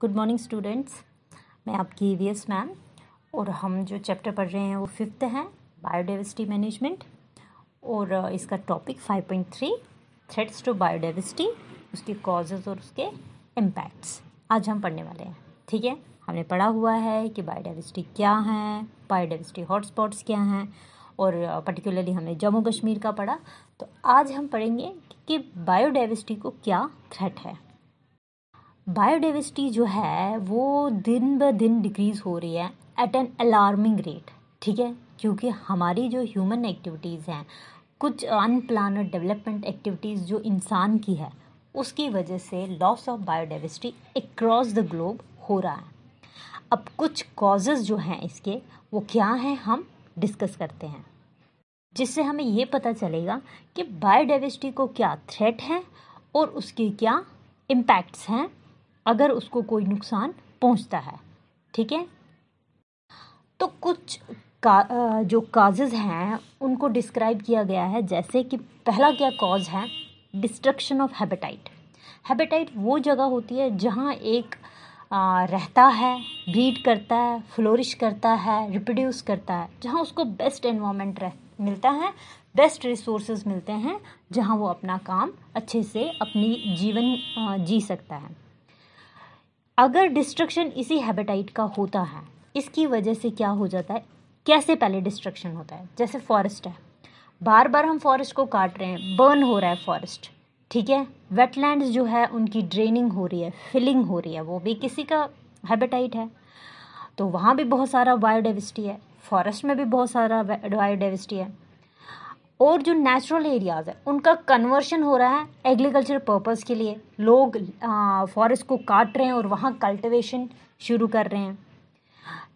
good morning students मैं आपकी ई ma'am और हम जो चैप्टर पढ़ रहे हैं वो फिफ्थ हैं बायोडाइवर्सिटी मैनेजमेंट और uh, इसका टॉपिक 5.3 थ्रेट्स टू बायोडाइवर्सिटी उसके कॉजेज़ और उसके इम्पैक्ट्स आज हम पढ़ने वाले हैं ठीक है हमने पढ़ा हुआ है कि बायोडाइवर्सिटी क्या है बायोडाइवर्सिटी हॉटस्पॉट्स क्या हैं और पर्टिकुलरली uh, हमने जम्मू कश्मीर का पढ़ा तो आज हम पढ़ेंगे कि बायोडाइवर्सिटी को क्या थ्रेट है बायोडाइवर्सिटी जो है वो दिन ब दिन डिक्रीज़ हो रही है एट एन अलार्मिंग रेट ठीक है क्योंकि हमारी जो ह्यूमन एक्टिविटीज़ हैं कुछ अनप्लान डेवलपमेंट एक्टिविटीज़ जो इंसान की है उसकी वजह से लॉस ऑफ बायोडाइवर्सिटी एक द ग्लोब हो रहा है अब कुछ कॉजेज़ जो हैं इसके वो क्या हैं हम डिस्कस करते हैं जिससे हमें ये पता चलेगा कि बायोडाइवर्सिटी को क्या थ्रेट है और उसके क्या इम्पैक्ट्स हैं अगर उसको कोई नुकसान पहुंचता है ठीक है तो कुछ का जो काजेज़ हैं उनको डिस्क्राइब किया गया है जैसे कि पहला क्या कॉज है डिस्ट्रक्शन ऑफ हैबिटाइट हैबिटाइट वो जगह होती है जहाँ एक आ, रहता है ब्रीड करता है फ्लोरिश करता है रिप्रोड्यूस करता है जहाँ उसको बेस्ट इन्वामेंट रह मिलता है बेस्ट रिसोर्सेज मिलते हैं जहाँ वो अपना काम अच्छे से अपनी जीवन जी सकता है अगर डिस्ट्रक्शन इसी हैबिटाइट का होता है इसकी वजह से क्या हो जाता है कैसे पहले डिस्ट्रक्शन होता है जैसे फॉरेस्ट है बार बार हम फॉरेस्ट को काट रहे हैं बर्न हो रहा है फॉरेस्ट ठीक है वेटलैंड्स जो है उनकी ड्रेनिंग हो रही है फिलिंग हो रही है वो भी किसी का हैबिटाइट है तो वहाँ भी बहुत सारा बायोडाइवर्सिटी है फॉरेस्ट में भी बहुत सारा बायोडाइवर्सिटी है और जो नेचुरल एरियाज़ है उनका कन्वर्शन हो रहा है एग्रीकल्चर पर्पज़ के लिए लोग फॉरेस्ट को काट रहे हैं और वहाँ कल्टिवेशन शुरू कर रहे हैं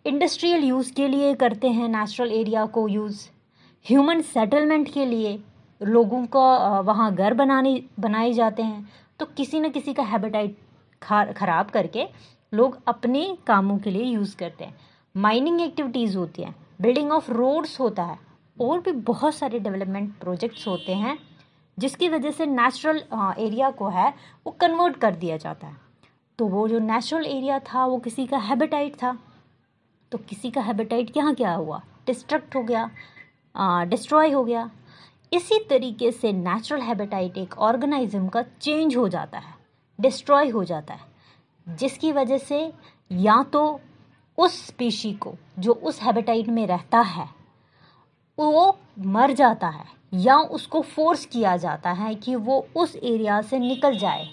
इंडस्ट्रियल यूज़ के लिए करते हैं नेचुरल एरिया को यूज़ ह्यूमन सेटलमेंट के लिए लोगों का वहाँ घर बनाने बनाए जाते हैं तो किसी न किसी का हैबिटाइट ख़राब करके लोग अपने कामों के लिए यूज़ करते हैं माइनिंग एक्टिविटीज़ होती हैं बिल्डिंग ऑफ रोड्स होता है और भी बहुत सारे डेवलपमेंट प्रोजेक्ट्स होते हैं जिसकी वजह से नेचुरल एरिया को है वो कन्वर्ट कर दिया जाता है तो वो जो नेचुरल एरिया था वो किसी का हैबिटाइट था तो किसी का हैबिटाइट यहाँ क्या हुआ डिस्ट्रक्ट हो गया डिस्ट्रॉय हो गया इसी तरीके से नेचुरल हैबिटाइट एक ऑर्गेनाइज्म का चेंज हो जाता है डिस्ट्रॉय हो जाता है जिसकी वजह से या तो उस स्पीशी को जो उस हैबिटाइट में रहता है वो मर जाता है या उसको फोर्स किया जाता है कि वो उस एरिया से निकल जाए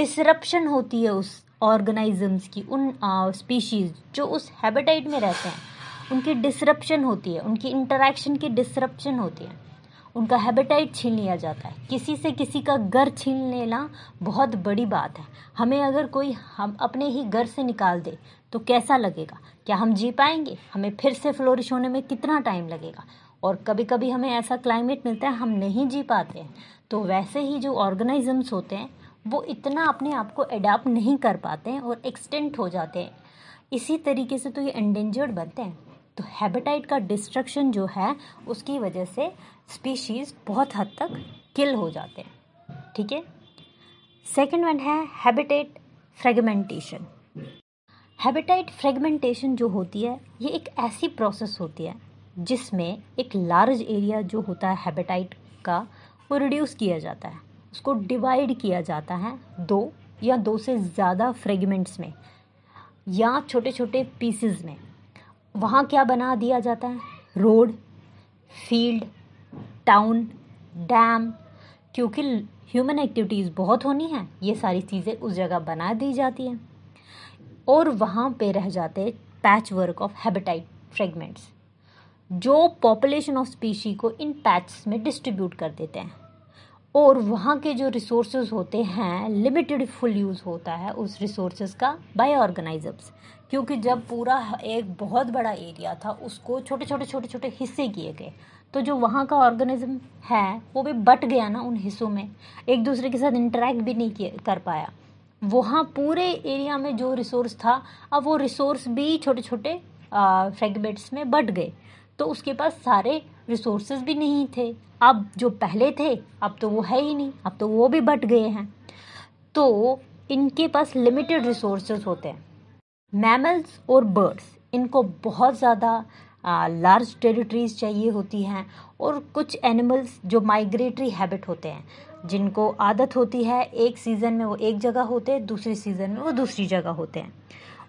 डिसरप्शन होती है उस ऑर्गेनाइजम्स की उन स्पीशीज़ जो उस हैबिटेट में रहते हैं उनकी डिसरप्शन होती है उनकी इंटरेक्शन की डिसरप्शन होती है उनका हैबिटाइट छीन लिया जाता है किसी से किसी का घर छीन लेना बहुत बड़ी बात है हमें अगर कोई हम अपने ही घर से निकाल दे तो कैसा लगेगा क्या हम जी पाएंगे हमें फिर से फ्लोरिश होने में कितना टाइम लगेगा और कभी कभी हमें ऐसा क्लाइमेट मिलता है हम नहीं जी पाते हैं तो वैसे ही जो ऑर्गेनिज़म्स होते हैं वो इतना अपने आप को एडाप्ट नहीं कर पाते हैं और एक्सटेंट हो जाते हैं इसी तरीके से तो ये एंडेंजर्ड बनते हैं तो हैबिटाइट का डिस्ट्रक्शन जो है उसकी वजह से स्पीशीज़ बहुत हद तक किल हो जाते हैं ठीक है सेकेंड वन है हैबिटेट फ्रेगमेंटेशन हैबिटाइट फ्रेगमेंटेशन जो होती है ये एक ऐसी प्रोसेस होती है जिसमें एक लार्ज एरिया जो होता है हैबिटाइट का वो रिड्यूस किया जाता है उसको डिवाइड किया जाता है दो या दो से ज़्यादा फ्रेगमेंट्स में या छोटे छोटे पीसेस में वहाँ क्या बना दिया जाता है रोड फील्ड टाउन डैम क्योंकि ह्यूमन एक्टिविटीज़ बहुत होनी है ये सारी चीज़ें उस जगह बना दी जाती हैं और वहाँ पे रह जाते patchwork of habitat fragments जो पॉपुलेशन ऑफ स्पीशी को इन पैच्स में डिस्ट्रीब्यूट कर देते हैं और वहाँ के जो रिसोर्स होते हैं लिमिटेड फुल यूज़ होता है उस रिसोर्स का बाय ऑर्गेनाइजर्स क्योंकि जब पूरा एक बहुत बड़ा एरिया था उसको छोटे छोटे छोटे छोटे हिस्से किए गए तो जो वहाँ का ऑर्गेनिज्म है वो भी बट गया ना उन हिस्सों में एक दूसरे के साथ इंटरेक्ट भी नहीं किया कर पाया वहाँ पूरे एरिया में जो रिसोर्स था अब वो रिसोर्स भी छोटे छोटे फ्रेगमेंट्स में बट गए तो उसके पास सारे रिसोर्सेज भी नहीं थे अब जो पहले थे अब तो वो है ही नहीं अब तो वो भी बट गए हैं तो इनके पास लिमिटेड रिसोर्सेज होते हैं मैमल्स और बर्ड्स इनको बहुत ज़्यादा लार्ज टेरिटरीज चाहिए होती हैं और कुछ एनिमल्स जो माइग्रेटरी हैबिट होते हैं जिनको आदत होती है एक सीज़न में वो एक जगह होते हैं दूसरे सीज़न में वो दूसरी जगह होते हैं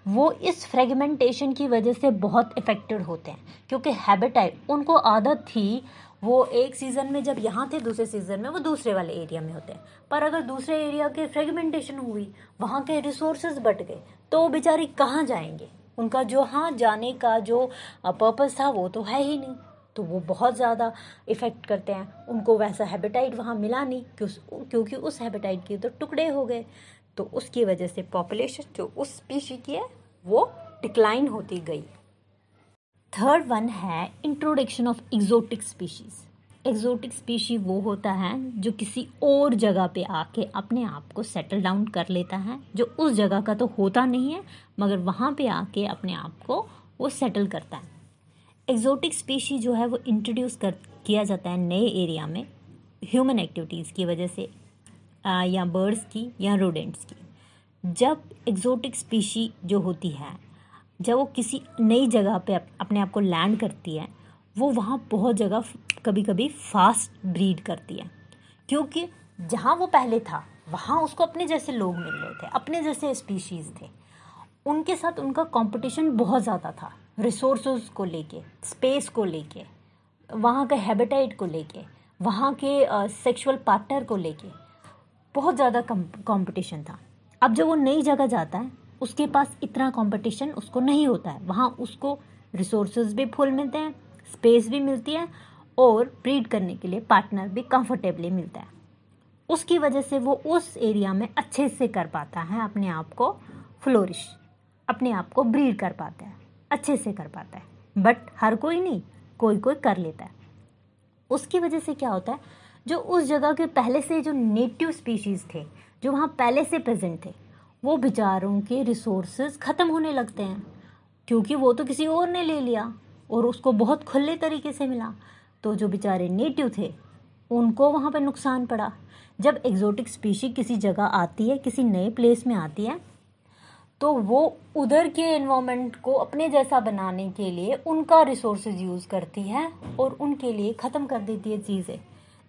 वो इस फ्रेगमेंटेशन की वजह से बहुत इफ़ेक्टेड होते हैं क्योंकि हैबिटाइट उनको आदत थी वो एक सीज़न में जब यहाँ थे दूसरे सीज़न में वो दूसरे वाले एरिया में होते हैं पर अगर दूसरे एरिया के फ्रेगमेंटेशन हुई वहाँ के रिसोर्सेज बट गए तो बेचारे कहाँ जाएंगे उनका जो हाँ जाने का जो पर्पस था वो तो है ही नहीं तो वो बहुत ज़्यादा इफ़ेक्ट करते हैं उनको वैसा हैबिटाइट वहाँ मिला नहीं क्यों क्योंकि उस हैबिटाइट के तो टुकड़े हो गए तो उसकी वजह से पॉपुलेशन जो उस स्पीशी की है वो डिक्लाइन होती गई थर्ड वन है introduction of exotic species exotic species वो होता है जो किसी और जगह पे आके अपने आप को सेटल डाउन कर लेता है जो उस जगह का तो होता नहीं है मगर वहाँ पे आके अपने आप को वो सेटल करता है एक्जोटिक स्पीशी जो है वो इंट्रोड्यूस कर किया जाता है नए एरिया में ह्यूमन एक्टिविटीज़ की वजह से या बर्ड्स की या रोडेंट्स की जब एग्जोटिक स्पीशी जो होती है जब वो किसी नई जगह पे अपने आप को लैंड करती है वो वहाँ बहुत जगह कभी कभी फास्ट ब्रीड करती है क्योंकि जहाँ वो पहले था वहाँ उसको अपने जैसे लोग मिल रहे थे अपने जैसे स्पीशीज़ थे उनके साथ उनका कंपटीशन बहुत ज़्यादा था रिसोर्स को लेके स्पेस को लेके वहाँ के हैबिटेट को लेके वहाँ के सेक्सुअल पार्टनर को लेके बहुत ज़्यादा कंपटीशन था अब जब वो नई जगह जाता है उसके पास इतना कंपटीशन उसको नहीं होता है वहाँ उसको रिसोर्स भी फुल मिलते हैं स्पेस भी मिलती है और ब्रीड करने के लिए पार्टनर भी कंफर्टेबली मिलता है उसकी वजह से वो उस एरिया में अच्छे से कर पाता है अपने आप को फ्लोरिश अपने आप को ब्रीड कर पाता है अच्छे से कर पाता है बट हर कोई नहीं कोई कोई कर लेता है उसकी वजह से क्या होता है जो उस जगह के पहले से जो नेटिव स्पीशीज़ थे जो वहाँ पहले से प्रेजेंट थे वो बेचारों के रिसोर्स ख़त्म होने लगते हैं क्योंकि वो तो किसी और ने ले लिया और उसको बहुत खुले तरीके से मिला तो जो बेचारे नेटिव थे उनको वहाँ पर नुकसान पड़ा जब एग्जोटिक स्पीशी किसी जगह आती है किसी नए प्लेस में आती है तो वो उधर के इन्वामेंट को अपने जैसा बनाने के लिए उनका रिसोर्स यूज़ करती है और उनके लिए ख़त्म कर देती है चीज़ें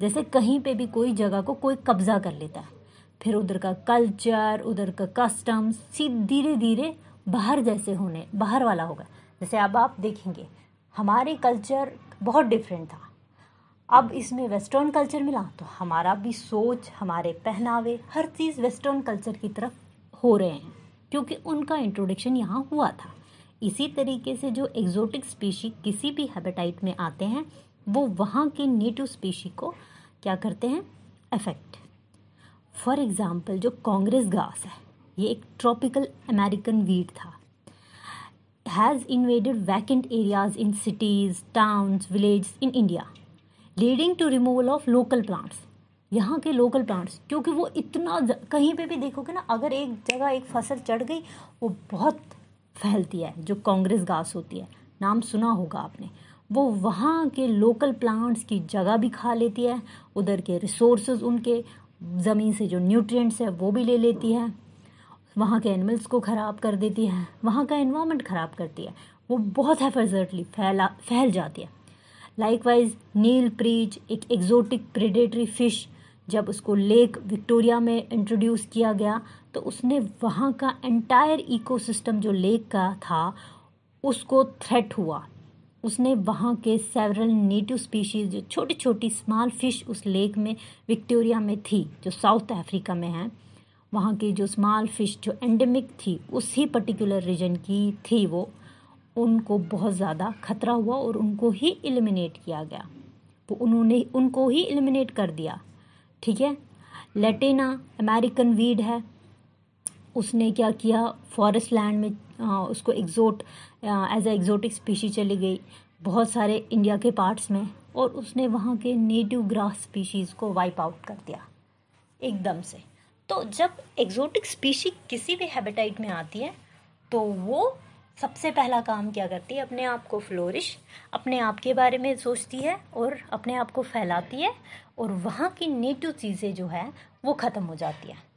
जैसे कहीं पे भी कोई जगह को कोई कब्ज़ा कर लेता है फिर उधर का कल्चर उधर का कस्टम्स कस्टम धीरे धीरे बाहर जैसे होने बाहर वाला होगा जैसे अब आप देखेंगे हमारे कल्चर बहुत डिफरेंट था अब इसमें वेस्टर्न कल्चर मिला तो हमारा भी सोच हमारे पहनावे हर चीज़ वेस्टर्न कल्चर की तरफ हो रहे हैं क्योंकि उनका इंट्रोडक्शन यहाँ हुआ था इसी तरीके से जो एग्जोटिक स्पीशी किसी भी हैबिटाइट में आते हैं वो वहाँ के नेटिव स्पीशी को क्या करते हैं अफेक्ट फॉर एग्ज़ाम्पल जो कांग्रेस घास है ये एक ट्रॉपिकल अमेरिकन वीट था has invaded vacant areas in cities towns village in India leading to removal of local plants यहाँ के लोकल प्लांट्स क्योंकि वो इतना कहीं पे भी देखोगे ना अगर एक जगह एक फसल चढ़ गई वो बहुत फैलती है जो कांग्रेस घास होती है नाम सुना होगा आपने वो वहाँ के लोकल प्लांट्स की जगह भी खा लेती है उधर के रिसोर्स उनके ज़मीन से जो न्यूट्रिएंट्स है वो भी ले लेती है वहाँ के एनिमल्स को ख़राब कर देती है वहाँ का इन्वामेंट ख़राब करती है वो बहुत हेफर्जर्टली फैला फैल जाती है लाइकवाइज नील प्रीच एक एग्जोटिक प्रेडेटरी फ़िश जब उसको लेक विक्टोरिया में इंट्रोड्यूस किया गया तो उसने वहाँ का एंटायर इकोसिस्टम जो लेक का था उसको थ्रेट हुआ उसने वहाँ के सेवरल नेटिव स्पीशीज़ जो छोटी छोटी स्मॉल फिश उस लेक में विक्टोरिया में थी जो साउथ अफ्रीका में है वहाँ की जो स्मॉल फिश जो एंडेमिक थी उसी पर्टिकुलर रीजन की थी वो उनको बहुत ज़्यादा खतरा हुआ और उनको ही एलिमिनेट किया गया तो उन्होंने उनको ही एलिमिनेट कर दिया ठीक है लेटेना अमेरिकन वीड है उसने क्या किया फॉरेस्ट लैंड में हाँ, उसको एग्जोट एज ए एग्जोटिक स्पीशी चली गई बहुत सारे इंडिया के पार्ट्स में और उसने वहाँ के नेटिव ग्रास स्पीशीज़ को वाइप आउट कर दिया एकदम से तो जब एग्जोटिक स्पीशी किसी भी हैबिटाइट में आती है तो वो सबसे पहला काम क्या करती है अपने आप को फ्लोरिश अपने आप के बारे में सोचती है और अपने आप को फैलाती है और वहाँ की नेटिव चीज़ें जो है वो ख़त्म हो जाती है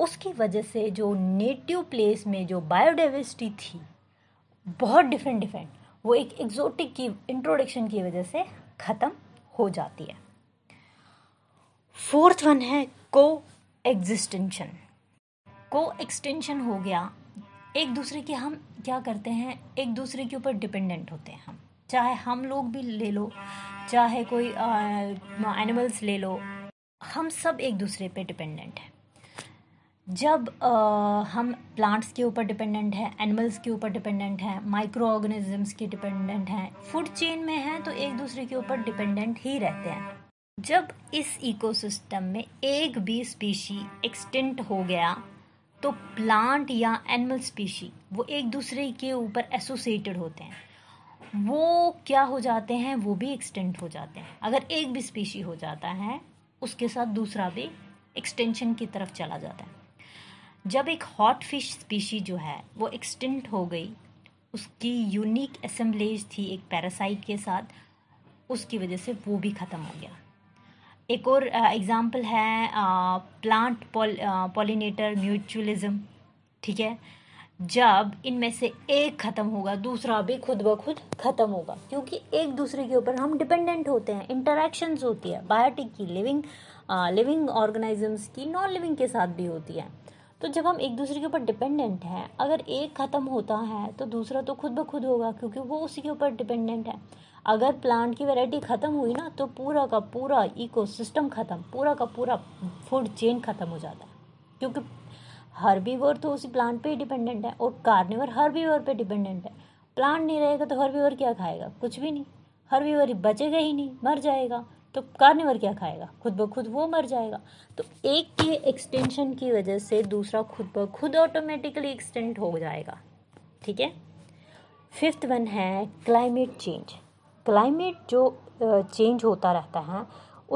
उसकी वजह से जो नेटिव प्लेस में जो बायोडाइवर्सिटी थी बहुत डिफरेंट डिफरेंट वो एक एग्जोटिक की इंट्रोडक्शन की वजह से ख़त्म हो जाती है फोर्थ वन है को एग्जिस्टेंशन को एक्सटेंशन हो गया एक दूसरे के हम क्या करते हैं एक दूसरे के ऊपर डिपेंडेंट होते हैं हम चाहे हम लोग भी ले लो चाहे कोई एनिमल्स ले लो हम सब एक दूसरे पे डिपेंडेंट हैं जब आ, हम प्लांट्स के ऊपर डिपेंडेंट हैं एनिमल्स के ऊपर डिपेंडेंट हैं माइक्रो ऑर्गेनिजम्स के डिपेंडेंट हैं फूड चेन में हैं तो एक दूसरे के ऊपर डिपेंडेंट ही रहते हैं जब इस इकोसिस्टम में एक भी स्पीशी एक्सटेंट हो गया तो प्लांट या एनिमल स्पीशी वो एक दूसरे के ऊपर एसोसिएटेड होते हैं वो क्या हो जाते हैं वो भी एक्सटेंट हो जाते हैं अगर एक भी स्पीशी हो जाता है उसके साथ दूसरा भी एक्सटेंशन की तरफ चला जाता है जब एक हॉट फिश स्पीशी जो है वो एक्सटिंक्ट हो गई उसकी यूनिक असम्बलेज थी एक पैरासाइट के साथ उसकी वजह से वो भी ख़त्म हो गया एक और एग्ज़ाम्पल है आ, प्लांट पॉलिनेटर म्यूचुअलिज्म ठीक है जब इनमें से एक ख़त्म होगा दूसरा भी खुद ब खुद ख़त्म होगा क्योंकि एक दूसरे के ऊपर हम डिपेंडेंट होते हैं इंटरेक्शंस होती है बायोटिक की लिविंग आ, लिविंग ऑर्गेनिजम्स की नॉन लिविंग के साथ भी होती है तो जब हम एक दूसरे के ऊपर डिपेंडेंट हैं अगर एक ख़त्म होता है तो दूसरा तो खुद ब खुद होगा क्योंकि वो उसी के ऊपर डिपेंडेंट है अगर प्लांट की वैरायटी ख़त्म हुई ना तो पूरा का पूरा इकोसिस्टम ख़त्म पूरा का पूरा फूड चेन ख़त्म हो जाता है क्योंकि हर्बीवर तो उसी प्लांट पे ही डिपेंडेंट है और कार्निवर हर्बीवर पे डिपेंडेंट है प्लांट नहीं रहेगा तो हर्बीवर क्या खाएगा कुछ भी नहीं हर्बीवर बचेगा ही नहीं मर जाएगा तो कार्निवर क्या खाएगा खुद ब खुद वो मर जाएगा तो एक के एक्सटेंशन की वजह से दूसरा खुद ब खुद ऑटोमेटिकली एक्सटेंड हो जाएगा ठीक है फिफ्थ वन है क्लाइमेट चेंज क्लाइमेट जो चेंज होता रहता है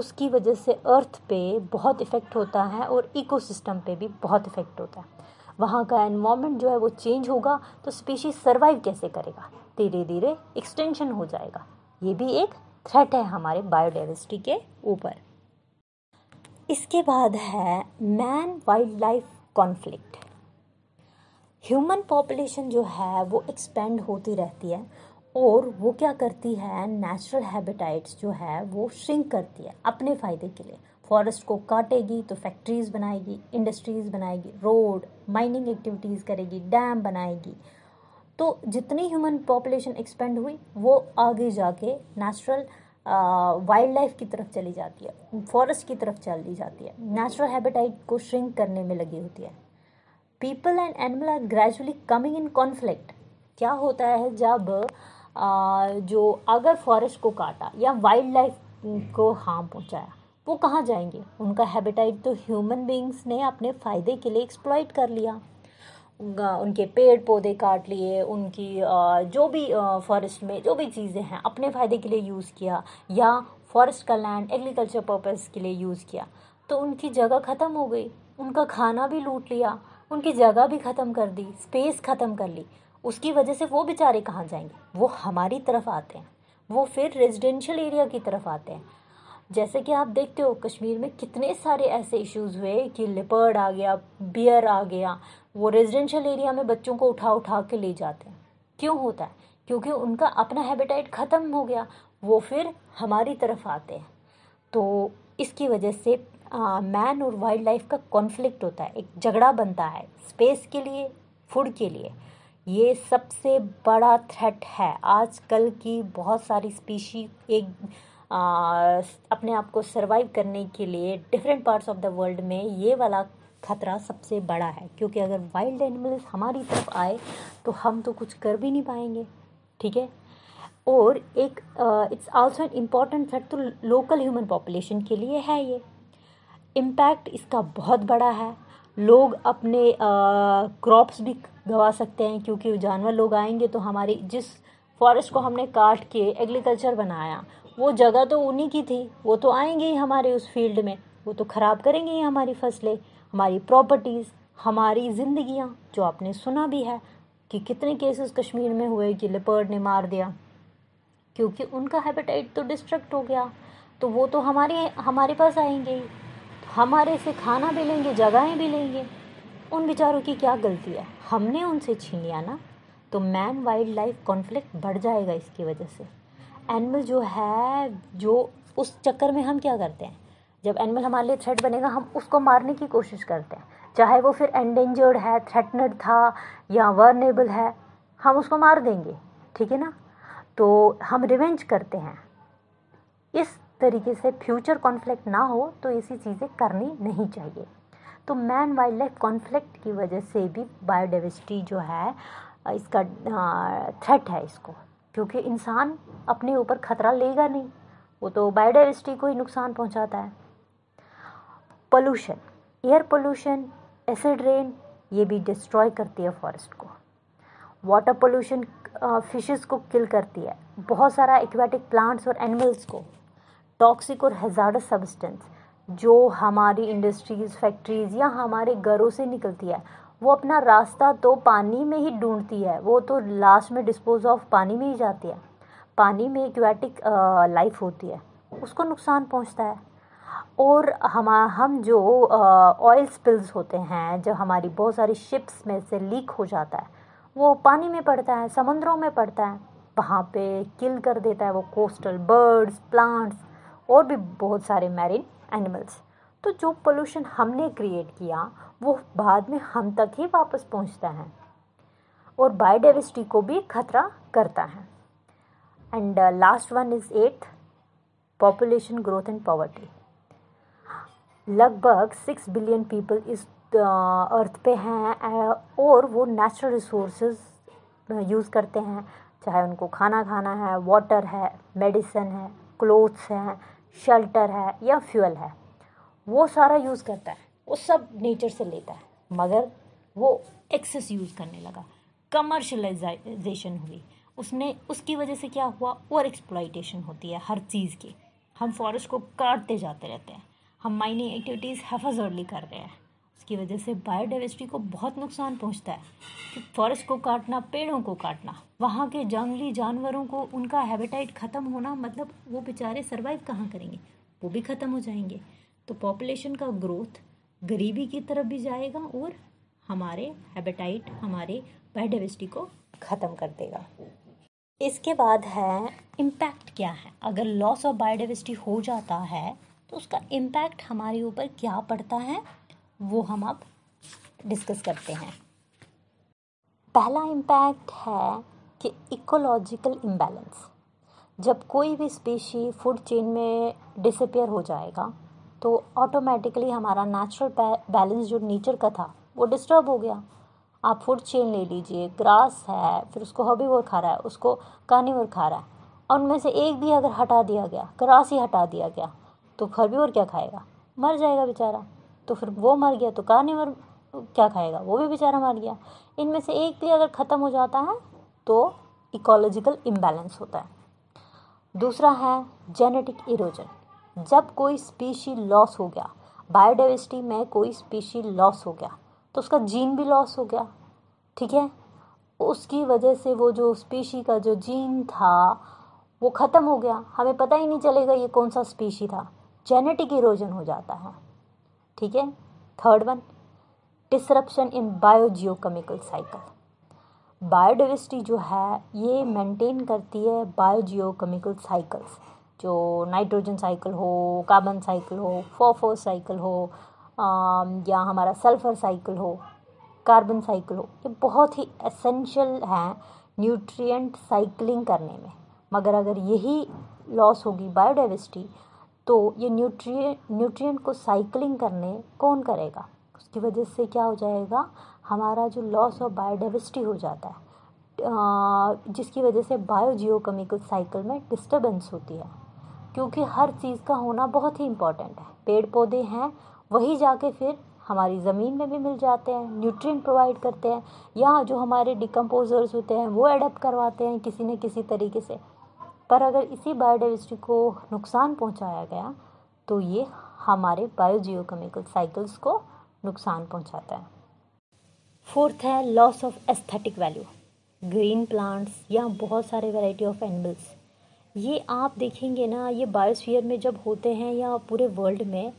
उसकी वजह से अर्थ पे बहुत इफ़ेक्ट होता है और इकोसिस्टम पे भी बहुत इफ़ेक्ट होता है वहाँ का एनवायरनमेंट जो है वो चेंज होगा तो स्पीशीज़ सर्वाइव कैसे करेगा धीरे धीरे एक्सटेंशन हो जाएगा ये भी एक थ्रेट है हमारे बायोडाइवर्सिटी के ऊपर इसके बाद है man wildlife conflict human population जो है वो एक्सपेंड होती रहती है और वो क्या करती है नेचुरल हैबिटाइट्स जो है वो श्रिंक करती है अपने फ़ायदे के लिए फॉरेस्ट को काटेगी तो फैक्ट्रीज़ बनाएगी इंडस्ट्रीज़ बनाएगी रोड माइनिंग एक्टिविटीज़ करेगी डैम बनाएगी तो जितनी ह्यूमन पॉपुलेशन एक्सपेंड हुई वो आगे जाके नेचुरल वाइल्ड लाइफ की तरफ चली जाती है फॉरेस्ट की तरफ चली जाती है नेचुरल हैबिटाइट को श्रिंक करने में लगी होती है people and animal are gradually coming in conflict क्या होता है जब आ, जो अगर फॉरेस्ट को काटा या वाइल्ड लाइफ को हार्म पहुंचाया वो कहाँ जाएंगे उनका हैबिटाइट तो ह्यूमन बींग्स ने अपने फ़ायदे के लिए एक्सप्लॉइट कर लिया उनके पेड़ पौधे काट लिए उनकी जो भी फॉरेस्ट में जो भी चीज़ें हैं अपने फ़ायदे के लिए यूज़ किया या फॉरेस्ट का लैंड एग्रीकल्चर पर्पस के लिए यूज़ किया तो उनकी जगह ख़त्म हो गई उनका खाना भी लूट लिया उनकी जगह भी ख़त्म कर दी स्पेस ख़त्म कर ली उसकी वजह से वो बेचारे कहाँ जाएंगे वो हमारी तरफ आते हैं वो फिर रेजिडेंशियल एरिया की तरफ आते हैं जैसे कि आप देखते हो कश्मीर में कितने सारे ऐसे इश्यूज हुए कि लिपर्ड आ गया बियर आ गया वो रेजिडेंशियल एरिया में बच्चों को उठा उठा के ले जाते हैं क्यों होता है क्योंकि उनका अपना हैबिटाइट ख़त्म हो गया वो फिर हमारी तरफ आते हैं तो इसकी वजह से मैन और वाइल्ड लाइफ का कॉन्फ्लिक्ट होता है एक झगड़ा बनता है स्पेस के लिए फूड के लिए ये सबसे बड़ा थ्रेट है आजकल की बहुत सारी स्पीशी एक अपने आप को सर्वाइव करने के लिए different parts of the world में ये वाला खतरा सबसे बड़ा है क्योंकि अगर वाइल्ड एनिमल्स हमारी तरफ आए तो हम तो कुछ कर भी नहीं पाएंगे ठीक है और एक it's also an important threat to local human population के लिए है ये इम्पैक्ट इसका बहुत बड़ा है लोग अपने क्रॉप्स भी गवा सकते हैं क्योंकि जानवर लोग आएंगे तो हमारी जिस फॉरेस्ट को हमने काट के एग्रीकल्चर बनाया वो जगह तो उन्हीं की थी वो तो आएंगे ही हमारे उस फील्ड में वो तो ख़राब करेंगे ही हमारी फसलें हमारी प्रॉपर्टीज़ हमारी जिंदगियां जो आपने सुना भी है कि कितने केसेस कश्मीर में हुए कि लेपर्ड ने मार दिया क्योंकि उनका हैबिटेट तो डिस्ट्रक्ट हो गया तो वो तो हमारे हमारे पास आएंगे ही तो हमारे से खाना भी लेंगे जगहें भी लेंगे उन बेचारों की क्या गलती है हमने उनसे छीन लिया ना तो मैन वाइल्ड लाइफ कॉन्फ्लिक्ट बढ़ जाएगा इसकी वजह से एनिमल जो है जो उस चक्कर में हम क्या करते हैं जब एनिमल हमारे लिए थ्रेट बनेगा हम उसको मारने की कोशिश करते हैं चाहे वो फिर एंडेंजर्ड है थ्रेटनड था या वर्नेबल है हम उसको मार देंगे ठीक है ना तो हम रिवेंज करते हैं इस तरीके से फ्यूचर कॉन्फ्लिक्ट ना हो तो ऐसी चीज़ें करनी नहीं चाहिए तो मैन वाइल्ड लाइफ कॉन्फ्लिक्ट की वजह से भी बायोडाइवर्सिटी जो है इसका थ्रेट है इसको क्योंकि इंसान अपने ऊपर खतरा लेगा नहीं वो तो बायोडाइवर्सिटी को ही नुकसान पहुंचाता है pollution air pollution acid rain ये भी डिस्ट्रॉय करती है फॉरेस्ट को वाटर पोल्यूशन फिशेस को किल करती है बहुत सारा एक्वेटिक प्लांट्स और एनिमल्स को टॉक्सिक और हेजार्डस सब्सटेंस जो हमारी इंडस्ट्रीज़ फैक्ट्रीज़ या हमारे घरों से निकलती है वो अपना रास्ता तो पानी में ही ढूंढती है वो तो लास्ट में डिस्पोज ऑफ पानी में ही जाती है पानी में एक्वेटिक लाइफ होती है उसको नुकसान पहुंचता है और हम हम जो ऑयल स्पिल्स होते हैं जो हमारी बहुत सारी शिप्स में से लीक हो जाता है वो पानी में पड़ता है समंदरों में पड़ता है वहाँ पे किल कर देता है वो कोस्टल बर्ड्स प्लांट्स और भी बहुत सारे मैरिन एनिमल्स तो जो पोल्यूशन हमने क्रिएट किया वो बाद में हम तक ही वापस पहुंचता है और बायोडाइवर्सिटी को भी खतरा करता है and last one is at population growth and poverty लगभग सिक्स बिलियन पीपल इस अर्थ uh, पे हैं uh, और वो नेचुरल रिसोर्सेज यूज़ करते हैं चाहे उनको खाना खाना है वाटर है मेडिसिन है क्लोथ्स हैं शेल्टर है या फ्यूल है वो सारा यूज़ करता है वो सब नेचर से लेता है मगर वो एक्सेस यूज़ करने लगा कमर्शलाइजेशन हुई उसने उसकी वजह से क्या हुआ ओवर एक्सप्लाइटेशन होती है हर चीज़ की हम फॉरेस्ट को काटते जाते रहते हैं हम माइनिंग एक्टिविटीज़ हेफज अर्ली कर रहे हैं उसकी वजह से बायोडाइवर्सिटी को बहुत नुकसान पहुंचता है कि फॉरेस्ट को काटना पेड़ों को काटना वहाँ के जंगली जानवरों को उनका हैबिटाइट ख़त्म होना मतलब वो बेचारे सर्वाइव कहाँ करेंगे वो भी ख़त्म हो जाएंगे तो पॉपुलेशन का ग्रोथ गरीबी की तरफ भी जाएगा और हमारे हैबिटाइट हमारे बायोडाइवर्सिटी को ख़त्म कर देगा इसके बाद है इम्पैक्ट क्या है अगर लॉस ऑफ बायोडाइवर्सिटी हो जाता है तो उसका इम्पैक्ट हमारे ऊपर क्या पड़ता है वो हम अब डिस्कस करते हैं पहला इम्पैक्ट है कि इकोलॉजिकल इम्बैलेंस जब कोई भी स्पीशी फूड चेन में डिसपेयर हो जाएगा तो ऑटोमेटिकली हमारा नेचुरल बैलेंस जो नेचर का था वो डिस्टर्ब हो गया आप फूड चेन ले लीजिए ग्रास है फिर उसको हॉबीवर खा रहा है उसको कार्निवर खा रहा है और उनमें से एक भी अगर हटा दिया गया ग्रास ही हटा दिया गया तो और क्या खाएगा मर जाएगा बेचारा तो फिर वो मर गया तो कार्निवर क्या खाएगा वो भी बेचारा मर गया इनमें से एक भी अगर ख़त्म हो जाता है तो इकोलॉजिकल इम्बैलेंस होता है दूसरा है जेनेटिक इरोजन जब कोई स्पीशी लॉस हो गया बायोडाइवर्सिटी में कोई स्पीशी लॉस हो गया तो उसका जीन भी लॉस हो गया ठीक है उसकी वजह से वो जो स्पीशी का जो जीन था वो ख़त्म हो गया हमें पता ही नहीं चलेगा ये कौन सा स्पीशी था जेनेटिक इरोजन हो जाता है ठीक है third one disruption in biogeochemical cycle biodiversity जो है ये मेंटेन करती है बायोजियो केमिकल साइकिल्स जो नाइट्रोजन साइकिल हो कार्बन साइकिल हो फोफोस साइकिल हो या हमारा सल्फ़र साइकिल हो कार्बन साइकिल हो ये बहुत ही एसेंशियल हैं न्यूट्रिएंट साइकिलिंग करने में मगर अगर यही लॉस होगी बायोडाइवर्सिटी तो ये न्यूट्रिय न्यूट्रिएंट को साइकिलिंग करने कौन करेगा उसकी वजह से क्या हो जाएगा हमारा जो लॉस ऑफ बायोडाइवर्सिटी हो जाता है जिसकी वजह से बायो जियो साइकिल में डिस्टर्बेंस होती है क्योंकि हर चीज़ का होना बहुत ही इम्पॉर्टेंट है पेड़ पौधे हैं वही जाके फिर हमारी ज़मीन में भी मिल जाते हैं न्यूट्रिय प्रोवाइड करते हैं या जो हमारे डिकम्पोजर्स होते हैं वो एडप्ट करवाते हैं किसी न किसी तरीके से पर अगर इसी बायोडाइवर्सिटी को नुकसान पहुंचाया गया तो ये हमारे बायोजियोकेमिकल साइकिल्स को नुकसान पहुंचाता है फोर्थ है loss of aesthetic value green plants या बहुत सारे वैरायटी ऑफ एनिमल्स ये आप देखेंगे ना ये बायोस्फीयर में जब होते हैं या पूरे वर्ल्ड में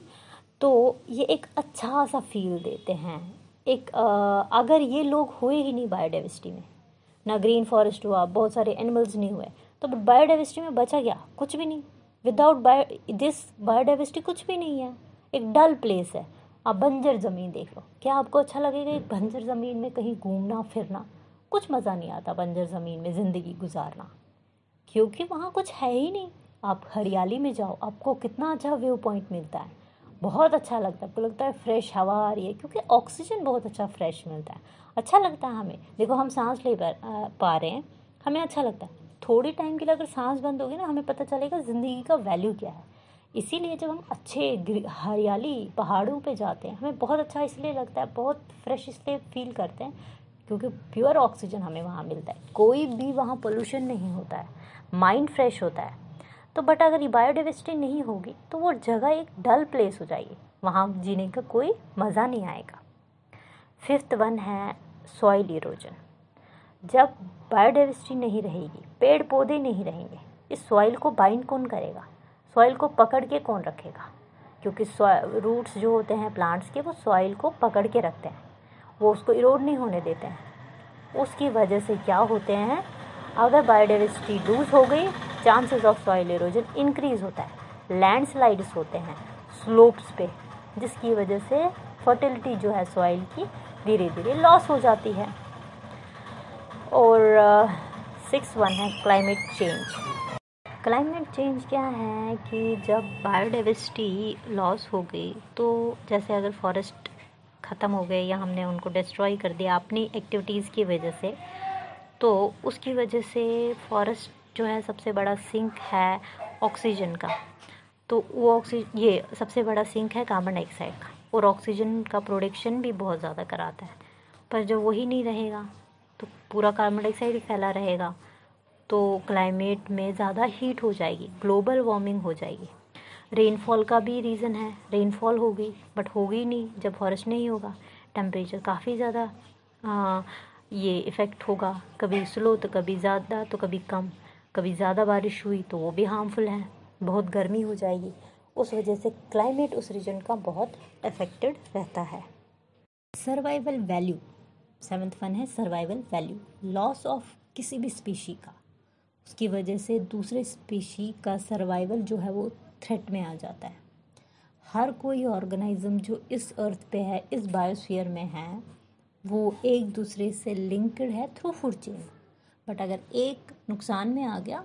तो ये एक अच्छा सा फील देते हैं एक आ, अगर ये लोग हुए ही नहीं बायोडाइवर्सिटी में ना ग्रीन फॉरेस्ट हुआ बहुत सारे एनिमल्स नहीं हुए तो बायोडाइवर्सिटी में बचा गया कुछ भी नहीं विदाउट बायो दिस बायोडाइवर्सिटी कुछ भी नहीं है एक डल प्लेस है आप बंजर ज़मीन देख लो क्या आपको अच्छा लगेगा एक बंजर ज़मीन में कहीं घूमना फिरना कुछ मज़ा नहीं आता बंजर ज़मीन में ज़िंदगी गुजारना क्योंकि वहाँ कुछ है ही नहीं आप हरियाली में जाओ आपको कितना अच्छा व्यू पॉइंट मिलता है बहुत अच्छा लगता है आपको लगता है फ्रेश हवा आ रही है क्योंकि ऑक्सीजन बहुत अच्छा फ्रेश मिलता है अच्छा लगता है हमें देखो हम सांस ले पा रहे हैं हमें अच्छा लगता है थोड़ी टाइम के लिए अगर सांस बंद होगी ना हमें पता चलेगा ज़िंदगी का वैल्यू क्या है इसीलिए जब हम अच्छे हरियाली पहाड़ों पे जाते हैं हमें बहुत अच्छा इसलिए लगता है बहुत फ्रेश इसलिए फील करते हैं क्योंकि प्योर ऑक्सीजन हमें वहाँ मिलता है कोई भी वहाँ पोल्यूशन नहीं होता है माइंड फ्रेश होता है तो बट अगर ये बायोडाइवर्सिटी नहीं होगी तो वो जगह एक डल प्लेस हो जाएगी वहाँ जीने का कोई मज़ा नहीं आएगा फिफ्थ वन है सॉइल इरोजन जब बायोडाइवर्सिटी नहीं रहेगी पेड़ पौधे नहीं रहेंगे इस सॉइल को बाइंड कौन करेगा सॉइल को पकड़ के कौन रखेगा क्योंकि रूट्स जो होते हैं प्लांट्स के वो सॉइल को पकड़ के रखते हैं वो उसको इरोड नहीं होने देते हैं उसकी वजह से क्या होते हैं अगर बायोडाइवर्सिटी लूज हो गई chances of soil erosion increase होता है लैंडस्लाइड्स होते हैं स्लोप्स पे जिसकी वजह से फर्टिलिटी जो है सॉइल की धीरे धीरे लॉस हो जाती है और सिक्स uh, वन है क्लाइमेट चेंज क्लाइमेट चेंज क्या है कि जब बायोडाइवर्सिटी लॉस हो गई तो जैसे अगर फॉरेस्ट ख़त्म हो गए या हमने उनको डिस्ट्रॉय कर दिया अपनी एक्टिविटीज़ की वजह से तो उसकी वजह से फॉरेस्ट जो है सबसे बड़ा सिंक है ऑक्सीजन का तो वो ऑक्सीजन ये सबसे बड़ा सिंक है कार्बन डाइऑक्साइड का और ऑक्सीजन का प्रोडक्शन भी बहुत ज़्यादा कराता है पर जब वही नहीं रहेगा तो पूरा कार्बन डाइऑक्साइड ही फैला रहेगा तो क्लाइमेट में ज़्यादा हीट हो जाएगी ग्लोबल वार्मिंग हो जाएगी रेनफॉल का भी रीज़न है रेनफॉल होगी बट होगी नहीं जब फॉरेस्ट नहीं होगा टेम्परेचर काफ़ी ज़्यादा ये इफ़ेक्ट होगा कभी स्लो तो कभी ज़्यादा तो कभी कम कभी ज़्यादा बारिश हुई तो वो भी हार्मफुल है बहुत गर्मी हो जाएगी उस वजह से क्लाइमेट उस रीजन का बहुत अफेक्टेड रहता है सर्वाइवल वैल्यू सेवन्थ वन है सर्वाइवल वैल्यू लॉस ऑफ किसी भी स्पीशी का उसकी वजह से दूसरे स्पीशी का सर्वाइवल जो है वो थ्रेट में आ जाता है हर कोई ऑर्गेनाइज्म जो इस अर्थ पे है इस बायोस्फीयर में है वो एक दूसरे से लिंक्ड है थ्रू फूड चेन बट अगर एक नुकसान में आ गया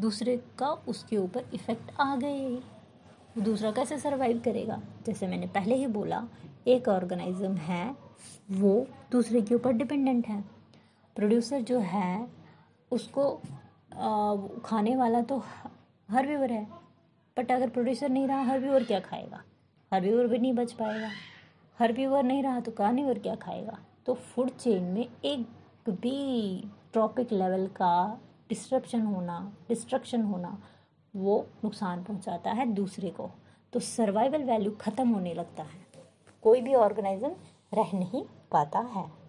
दूसरे का उसके ऊपर इफ़ेक्ट आ गए दूसरा कैसे सरवाइव करेगा जैसे मैंने पहले ही बोला एक ऑर्गेनाइज्म है वो दूसरे के ऊपर डिपेंडेंट है प्रोड्यूसर जो है उसको आ, खाने वाला तो हर व्यूवर है बट अगर प्रोड्यूसर नहीं रहा हर व्यूवर क्या खाएगा हर व्यूवर भी नहीं बच पाएगा हर व्यूवर नहीं रहा तो और क्या खाएगा तो फूड चेन में एक भी ट्रॉपिक लेवल का डिस्ट्रप्शन होना डिस्ट्रक्शन होना वो नुकसान पहुंचाता है दूसरे को तो सर्वाइवल वैल्यू ख़त्म होने लगता है कोई भी ऑर्गेनाइजम रह नहीं पाता है